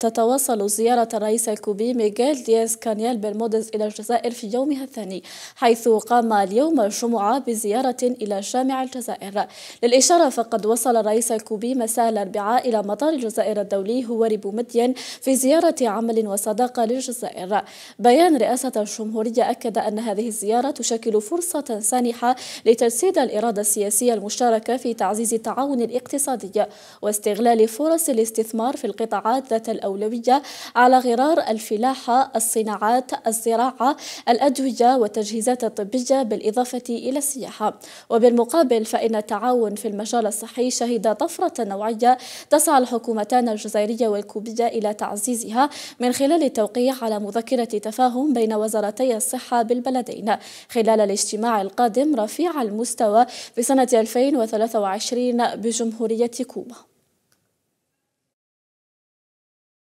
تتواصل زيارة الرئيس الكوبي ميغيل دياز كانيال بالمودز إلى الجزائر في يومها الثاني حيث قام اليوم الجمعة بزيارة إلى جامع الجزائر للإشارة فقد وصل الرئيس الكوبي مساء الأربعاء إلى مطار الجزائر الدولي هواري مدين في زيارة عمل وصداقة للجزائر بيان رئاسة الجمهورية أكد أن هذه الزيارة تشكل فرصة سانحة لتجسيد الإرادة السياسية المشتركة في تعزيز التعاون الاقتصادي واستغلال فرص الاستثمار في القطاعات ذات الأولوية على غرار الفلاحة، الصناعات، الزراعة، الأدوية والتجهيزات الطبية بالإضافة إلى السياحة وبالمقابل فإن التعاون في المجال الصحي شهد طفرة نوعية تسعى الحكومتان الجزائرية والكوبية إلى تعزيزها من خلال التوقيع على مذكرة تفاهم بين وزارتي الصحة بالبلدين خلال الاجتماع القادم رفيع المستوى في سنة 2023 بجمهورية كوبا